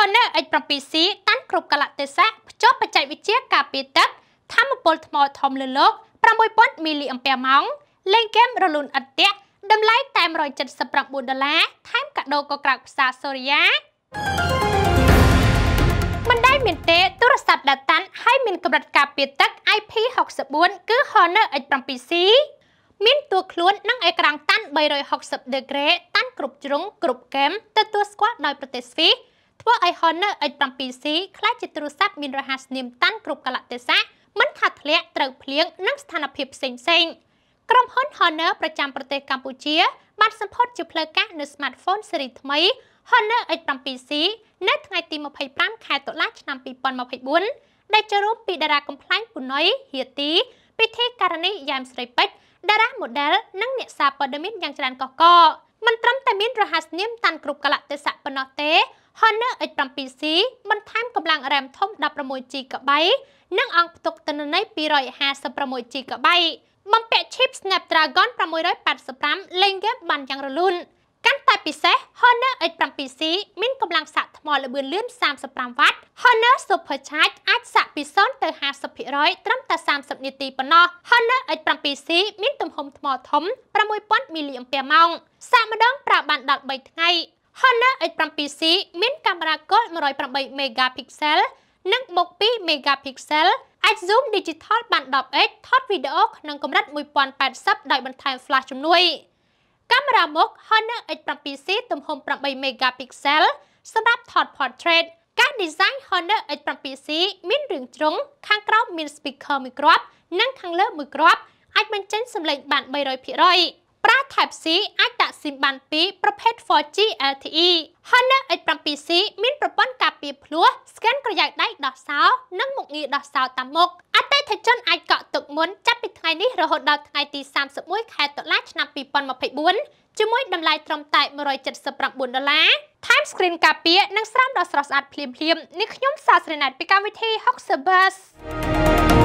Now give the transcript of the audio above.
Honor X7C តាន់គ្រប់កលៈទេសៈភ្ជាប់បច្ចេកវិទ្យាការពារទឹកធម្មពលថ្មធំលើលោក6000មីលីអាំពែម៉ោងលេងហ្គេមរលូនឥតទាក់តម្លៃតែ179ដុល្លារថែមកាដូក៏ក្រៅផ្សារសូរិយាមិនដែលមានទេ ទូរស័ព្ទដាតាន់ហើយមានកម្រិតការពារទឹក IP64 គឺ Honor X7C មានតួខ្លួននិងអេក្រង់តាន់360ដឺក្រេតាន់គ្រប់ជ្រុងគ្រប់ហ្គេមទទួលស្គាល់ដោយប្រទេសស្វីសធ្វើឲ្យ Honor H7C ក្លាយជាទូរស័ព្ទមានរហ័សនាមតាន់គ្រប់កលៈទេសៈមិនថាធ្លាក់ត្រូវភ្លៀងនិងស្ថានភាពផ្សេងផ្សេងក្រុមហ៊ុន Honor ប្រចាំប្រទេសកម្ពុជាបានសម្ពោធជាផ្លូវការនៅ smartphone ស៊េរីថ្មី Honor H7C នៅថ្ងៃទី25ខែតុលាឆ្នាំ2024ដែលចូលរួមពីតារាកំ pl ែងពុណយហៀទី ពិធីការនីយ៉ាមស្រីពេជ្រតារា model និងអ្នកសារព័ត៌មានយ៉ាងច្រើនកកកមិនត្រឹមតែមានរហ័សនាមតាន់គ្រប់កលៈទេសៈប៉ុណ្ណោះទេ Honor H7C បន្ថែមកម្លាំងរ៉ែមធំ 16GB និងអង្គផ្ទុកទិន្នន័យ 256GB បំពាក់ chip Snapdragon 685លេងហ្គេមបានយ៉ាងរលូនពិសេស Honor H7C មានកម្លាំងសាក់ថ្មល្បឿនលឿន35វ៉ាត់ Honor Supercharge អាចសាក់ពី0ទៅ50%ត្រឹមតែ30នាទីប៉ុណ្ណោះ Honor H7C មាន ទំហំថ្មធំ6000 mAh សាក់ម្ដងប្រើបានដល់3ថ្ងៃ Honor H7C មានកាមេរ៉ាកុល108 megapixel និងមុខ2 megapixel អាច zoom digital បាន 10x ថតវីដេអូក្នុងកម្រិត1080ដោយបន្ថែម flash ជំនួយកាមេរ៉ាមុខ Honor X7C ទំហំ8 megapixel សម្រាប់ថត portrait ការ design Honor X7C មានរឿងជ្រុងខាងក្រោមមាន speaker មួយគ្រាប់និងខាងលើមួយគ្រាប់អាចបញ្ចេញសំឡេងបាន300%ប្រើ Type C អាចដាក់ស៊ីមបានពីប្រភេទ 4G LTE Honor H7C មានប្រព័ន្ធការពារភ្លោះ scan ក្រយៅដៃដោះសោ និងមុខងារដោះសោតាមមុខអតិថិជនអាចកក់ទុកមុនចាប់ពីថ្ងៃនេះរហូតដល់ថ្ងៃទី31ខែតុលាឆ្នាំ2024ជាមួយតម្លៃត្រឹមតែ179ដុល្លារតាម screen ការពារនិងស្រោមដ៏ស្រស់ស្អាតភ្លាមៗនេះខ្ញុំសាស្រីណាតពីកម្មវិធី60 Bus